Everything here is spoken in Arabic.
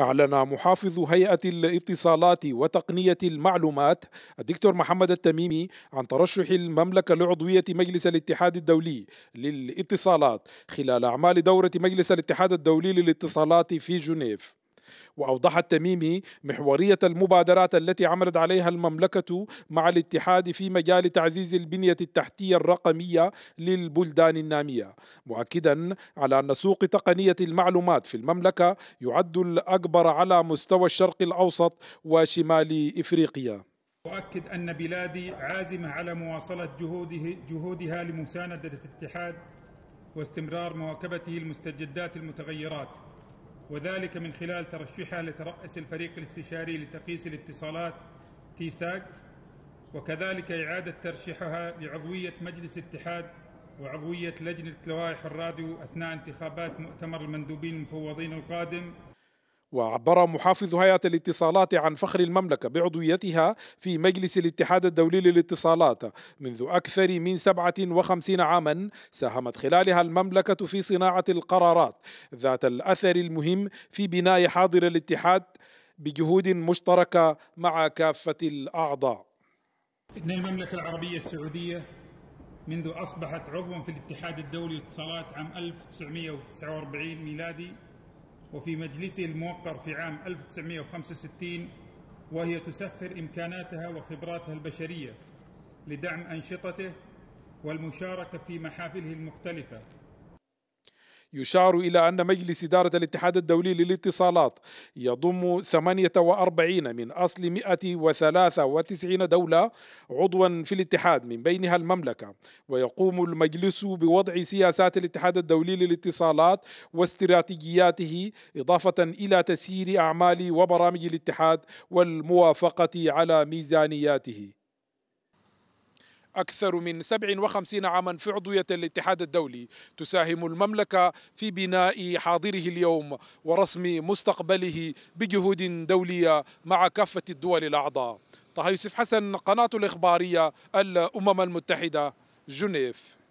أعلن محافظ هيئة الاتصالات وتقنية المعلومات الدكتور محمد التميمي عن ترشح المملكة لعضوية مجلس الاتحاد الدولي للاتصالات خلال أعمال دورة مجلس الاتحاد الدولي للاتصالات في جنيف وأوضح التميمي محورية المبادرات التي عملت عليها المملكة مع الاتحاد في مجال تعزيز البنية التحتية الرقمية للبلدان النامية مؤكدا على أن سوق تقنية المعلومات في المملكة يعد الأكبر على مستوى الشرق الأوسط وشمال إفريقيا أؤكد أن بلادي عازمة على مواصلة جهوده جهودها لمساندة الاتحاد واستمرار مواكبته المستجدات المتغيرات وذلك من خلال ترشحها لترأس الفريق الاستشاري لتقيس الاتصالات تيساك وكذلك إعادة ترشيحها لعضوية مجلس اتحاد وعضوية لجنة لوائح الراديو أثناء انتخابات مؤتمر المندوبين المفوضين القادم وعبر محافظ هيئة الاتصالات عن فخر المملكة بعضويتها في مجلس الاتحاد الدولي للاتصالات منذ أكثر من 57 عاما ساهمت خلالها المملكة في صناعة القرارات ذات الأثر المهم في بناء حاضر الاتحاد بجهود مشتركة مع كافة الأعضاء إن المملكة العربية السعودية منذ أصبحت عضوا في الاتحاد الدولي للاتصالات عام 1949 ميلادي وفي مجلسه الموقر في عام 1965 وهي تسفر إمكاناتها وخبراتها البشرية لدعم أنشطته والمشاركة في محافله المختلفة يشار إلى أن مجلس إدارة الاتحاد الدولي للاتصالات يضم 48 من أصل 193 دولة عضوا في الاتحاد من بينها المملكة ويقوم المجلس بوضع سياسات الاتحاد الدولي للاتصالات واستراتيجياته إضافة إلى تسيير أعمال وبرامج الاتحاد والموافقة على ميزانياته أكثر من 57 عاما في عضوية الاتحاد الدولي تساهم المملكة في بناء حاضره اليوم ورسم مستقبله بجهود دولية مع كافة الدول الأعضاء طه يوسف حسن قناة الإخبارية الأمم المتحدة جنيف